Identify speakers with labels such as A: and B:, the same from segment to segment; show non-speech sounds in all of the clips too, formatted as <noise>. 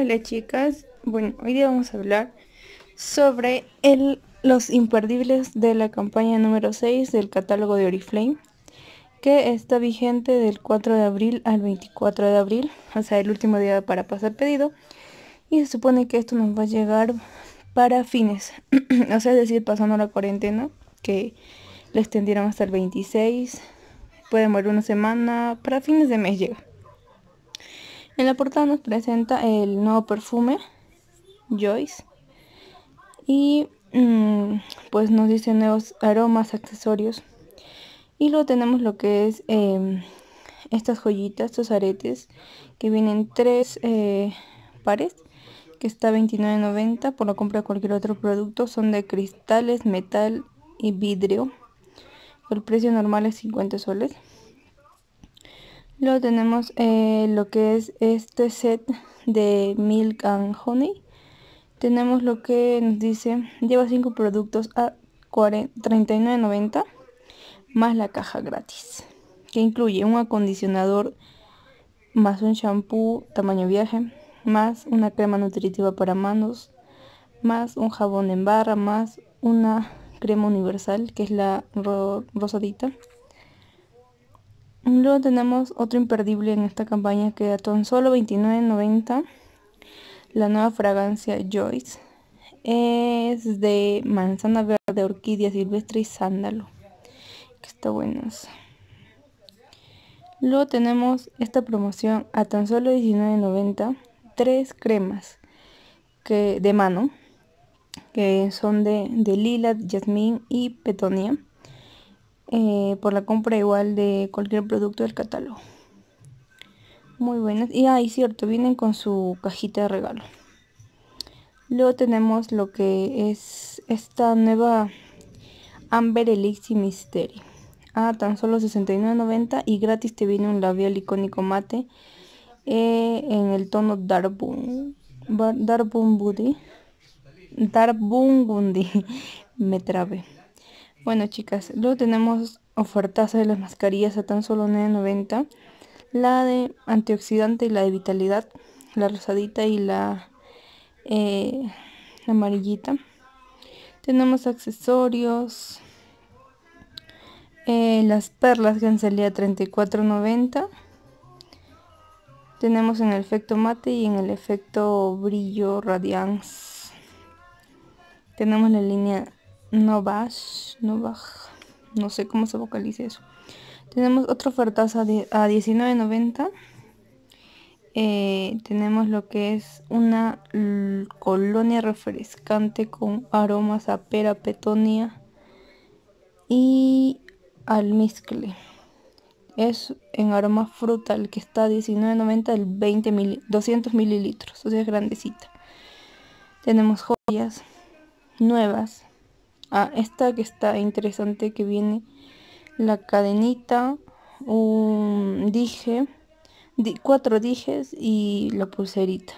A: hola chicas, bueno, hoy día vamos a hablar sobre el, los imperdibles de la campaña número 6 del catálogo de Oriflame, que está vigente del 4 de abril al 24 de abril, o sea, el último día para pasar pedido, y se supone que esto nos va a llegar para fines, <clears throat> o sea, decir, pasando la cuarentena, que la extendieron hasta el 26, puede morir una semana, para fines de mes llega. En la portada nos presenta el nuevo perfume, Joyce. Y mm, pues nos dice nuevos aromas, accesorios. Y luego tenemos lo que es em, estas joyitas, estos aretes, que vienen tres eh, pares, que está $29.90 por la compra de cualquier otro producto. Son de cristales, metal y vidrio. El precio normal es 50 soles. Luego tenemos eh, lo que es este set de Milk and Honey. Tenemos lo que nos dice, lleva 5 productos a 39.90 más la caja gratis. Que incluye un acondicionador más un shampoo tamaño viaje, más una crema nutritiva para manos, más un jabón en barra, más una crema universal que es la rosadita Luego tenemos otro imperdible en esta campaña que a tan solo $29.90. La nueva fragancia Joyce. Es de manzana verde, orquídea silvestre y sándalo. Que está bueno. Luego tenemos esta promoción a tan solo $19.90. Tres cremas que, de mano. Que son de, de lila, jazmín y petonia eh, por la compra igual de cualquier producto del catálogo. Muy buenas. Y ahí cierto, vienen con su cajita de regalo. Luego tenemos lo que es esta nueva Amber Elixir Mystery. A ah, tan solo 69.90 y gratis te viene un labial icónico mate eh, en el tono Dark Boom. Dark Boom Booty. <laughs> Me trabe. Bueno chicas, luego tenemos ofertas de las mascarillas a tan solo 9.90. La de antioxidante y la de vitalidad. La rosadita y la, eh, amarillita. Tenemos accesorios. Eh, las perlas que salido a 34.90. Tenemos en el efecto mate y en el efecto brillo radiance. Tenemos la línea Novash Novas, no sé cómo se vocaliza eso. Tenemos otra oferta a 19.90. Eh, tenemos lo que es una colonia refrescante con aromas a pera, petonia y almizcle. Es en aroma frutal que está a 19.90 el 20 200 mililitros, o sea es grandecita. Tenemos joyas nuevas, a esta que está interesante que viene la cadenita, un dije, cuatro dijes y la pulserita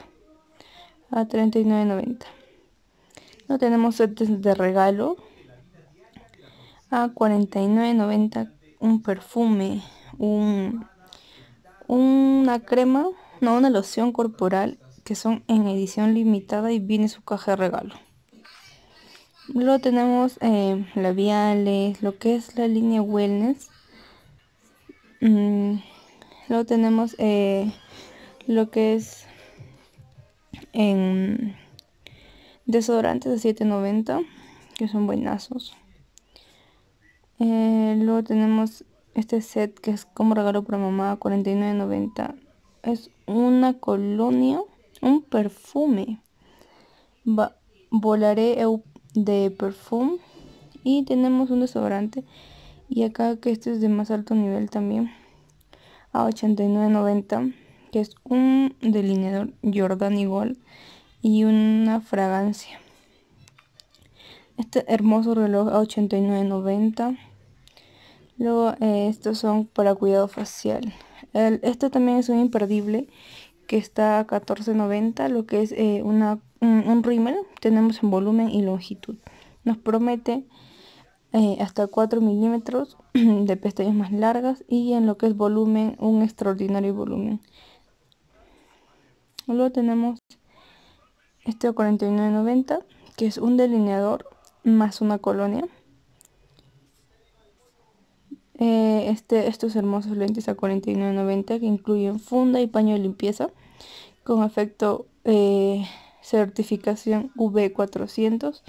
A: a 39.90. No tenemos setes de regalo a 49.90 un perfume, un, una crema, no, una loción corporal que son en edición limitada y viene su caja de regalo. Luego tenemos eh, labiales, lo que es la línea wellness. Mm, luego tenemos eh, lo que es en em, desodorantes de 7.90, que son buenazos. Eh, luego tenemos este set que es como regalo para mamá, 49.90. Es una colonia, un perfume. Va, volaré eu de perfume y tenemos un desodorante y acá que este es de más alto nivel también a 89.90 que es un delineador Jordan igual y una fragancia este hermoso reloj a 89.90 luego eh, estos son para cuidado facial El, este también es un imperdible que está a 14.90 lo que es eh, una un rímel tenemos en volumen y longitud. Nos promete eh, hasta 4 milímetros <clears throat> de pestañas más largas y en lo que es volumen, un extraordinario volumen. Luego tenemos este 49.90 que es un delineador más una colonia. Eh, este, estos hermosos lentes a 49.90 que incluyen funda y paño de limpieza con efecto... Eh, certificación V400.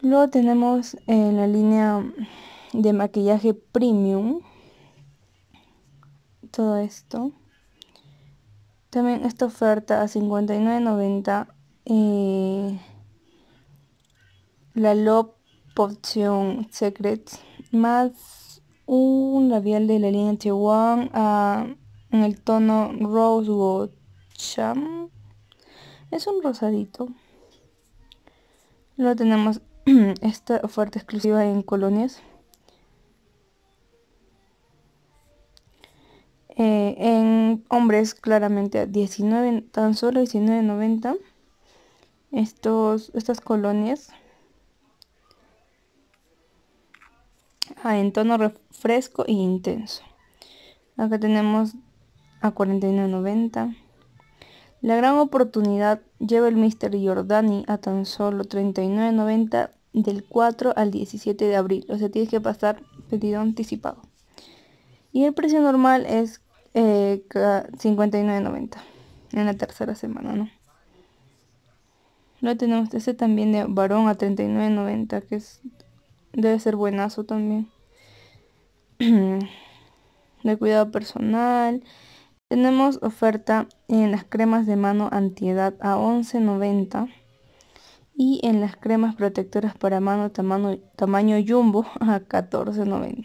A: Luego tenemos en la línea de maquillaje premium. Todo esto. También esta oferta a 59.90. Eh, la Love Potion Secrets. Más un labial de la línea t ah, en el tono Rosewood Cham. Es un rosadito. Lo tenemos <clears throat> esta oferta exclusiva en colonias. Eh, en hombres claramente a 19, tan solo 19.90 estos estas colonias ah, en tono fresco e intenso acá tenemos a 49.90 la gran oportunidad lleva el Mr. Jordani a tan solo 39.90 del 4 al 17 de abril. O sea, tienes que pasar pedido anticipado. Y el precio normal es 59.90 eh, en la tercera semana, ¿no? Lo tenemos este también de varón a 39.90 que es debe ser buenazo también. <clears throat> de cuidado personal. Tenemos oferta en las cremas de mano antiedad a 11.90 y en las cremas protectoras para mano tamaño, jumbo <laughs> a 14.90.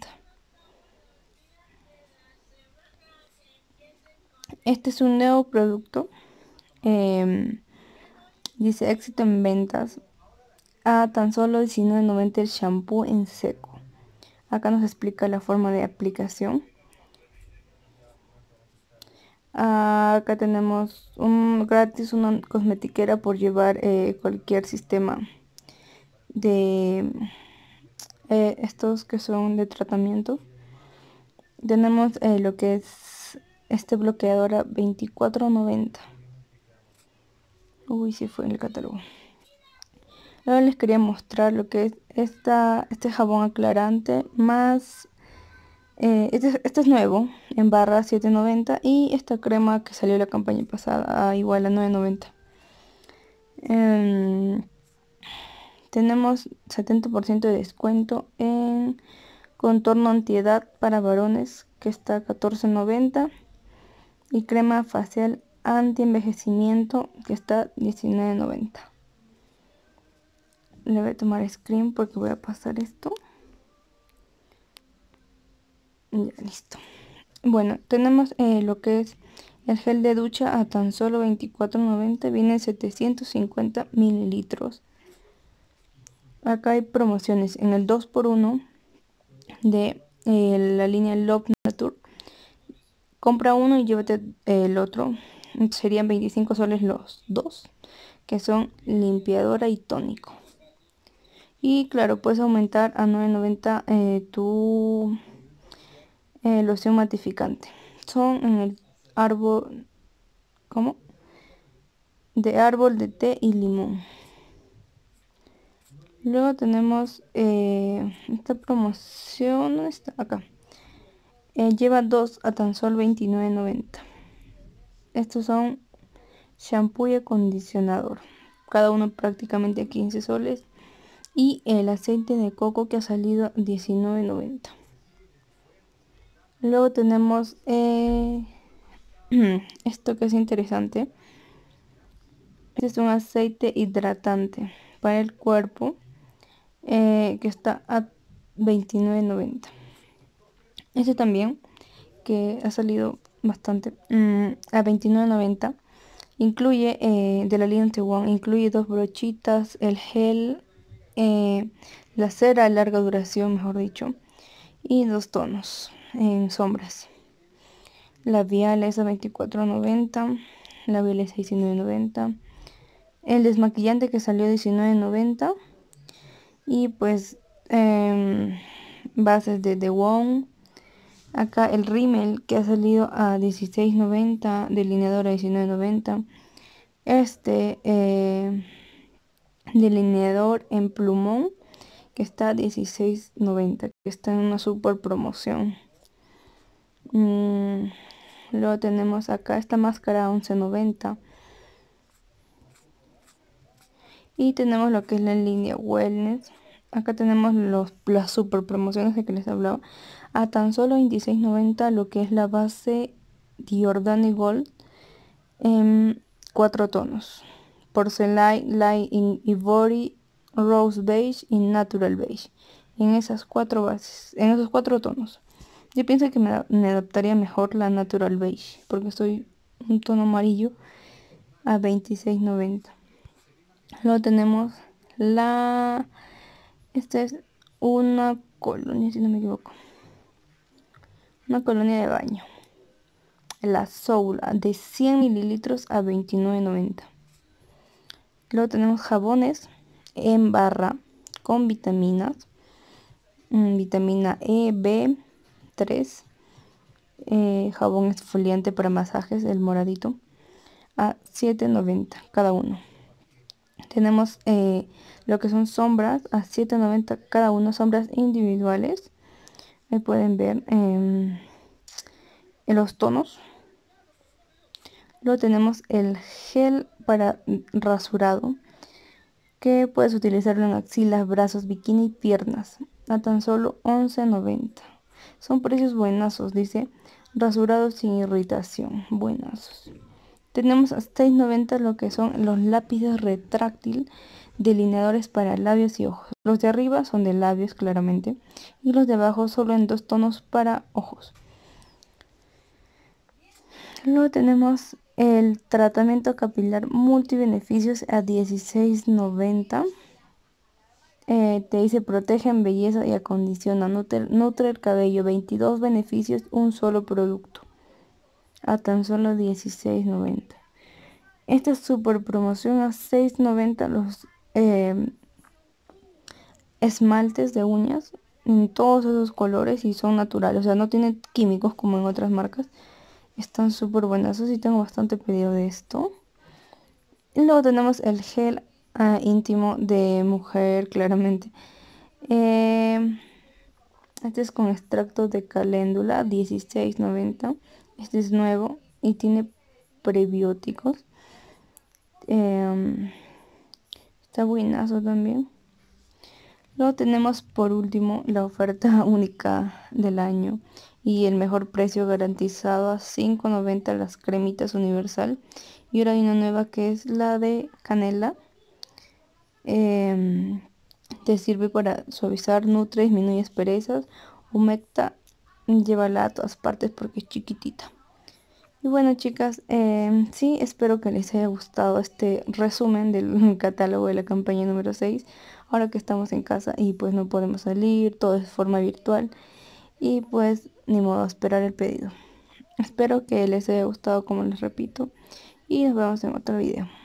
A: Este es un nuevo producto. Em, dice éxito en ventas. A tan solo 19.90 el shampoo en seco. Acá nos explica la forma de aplicación. Ah, acá tenemos un gratis una cosmetiquera por llevar eh, cualquier sistema de eh, estos que son de tratamiento tenemos eh, lo que es este bloqueador a 24.90 uy si fue en el catálogo ahora les quería mostrar lo que es esta, este jabón aclarante más eh, este, este, es nuevo, en barra 7.90 y esta crema que salió la campaña pasada, ah, igual a 9.90. Em, tenemos 70% de descuento en contorno antiedad para varones que está 14.90 y crema facial anti-envejecimiento que está 19.90. Le voy a tomar screen porque voy a pasar esto listo. Bueno, tenemos eh, lo que es el gel de ducha a tan solo $24.90. Viene 750 mililitros. Acá hay promociones en el 2x1 de eh, la línea Love Nature. Compra uno y llévate eh, el otro. Serían 25 soles los dos, que son limpiadora y tónico. Y claro, puedes aumentar a 9.90 tu eh, Loción matificante. son en el árbol ¿cómo? de árbol de té y limón luego tenemos eh, esta promoción está? acá eh, lleva dos a tan solo 29.90 estos son shampoo y acondicionador cada uno prácticamente a 15 soles y el aceite de coco que ha salido 19.90 Luego tenemos eh, <clears throat> esto que es interesante. Este es un aceite hidratante para el cuerpo eh, que está a 29.90. Este también que ha salido bastante mm, a 29.90. Incluye de la línea One, incluye dos brochitas, el gel, eh, la cera de larga duración, mejor dicho, y dos tonos en sombras. La Vial es a 24.90, la Vial es 19.90, el desmaquillante que salió a 19.90 y pues em, bases de The Wong. Acá el rímel que ha salido a 16.90, delineador a 19.90. Este eh, delineador en plumón que está a 16.90, que está en una super promoción. Mm, lo luego tenemos acá esta máscara 1190. Y tenemos lo que es la línea Wellness. Acá tenemos los, las super promociones de que les hablaba. A tan solo 26.90 lo que es la base Diordani Gold en em, cuatro tonos. Porcelain, Light y Ivory, Rose Beige y Natural Beige. En esas cuatro bases, en esos cuatro tonos. Yo pienso que me, adaptaría mejor la Natural Beige, porque estoy un tono amarillo a 26.90. Luego tenemos la... Esta es una colonia, si no me equivoco. Una colonia de baño. La Soula, de 100 mililitros a 29.90. Luego tenemos jabones en barra con vitaminas. Mm, vitamina E, B, 3. Eh, jabón exfoliante para masajes, el moradito, a 7.90 cada uno. Tenemos eh, lo que son sombras a 7.90 cada uno, sombras individuales. me pueden ver en em, los tonos. lo tenemos el gel para rasurado, que puedes utilizarlo en axilas, brazos, bikini, y piernas, a tan solo 11.90. Son precios buenazos, dice. Rasurados sin irritación. Buenazos. Tenemos a 6.90 lo que son los lápices retráctil delineadores para labios y ojos. Los de arriba son de labios claramente y los de abajo solo en dos tonos para ojos. Luego tenemos el tratamiento capilar multibeneficios a 16.90. Eh, te dice protege en belleza y acondiciona, nutre, el cabello, 22 beneficios, un solo producto, a tan solo 16.90. Esta es super promoción a 6.90 los em, esmaltes de uñas en todos esos colores y son naturales, o sea, no tienen químicos como en otras marcas. Están súper buenas, eso sí tengo bastante pedido de esto. luego tenemos el gel Ah, íntimo de mujer, claramente. Em, este es con extracto de caléndula 1690. Este es nuevo y tiene prebióticos. Em, está buenazo también. Luego tenemos por último la oferta <laughs> única del año y el mejor precio garantizado a 5.90 las cremitas universal. Y ahora hay una nueva que es la de canela Em, te sirve para suavizar, nutre, disminuye perezas, humecta, llévala a todas partes porque es chiquitita. Y bueno chicas, em, sí, espero que les haya gustado este resumen del <laughs> catálogo de la campaña número 6. Ahora que estamos en casa y pues no podemos salir, todo es forma virtual. Y pues ni modo, esperar el pedido. Espero que les haya gustado como les repito. Y nos vemos en otro video.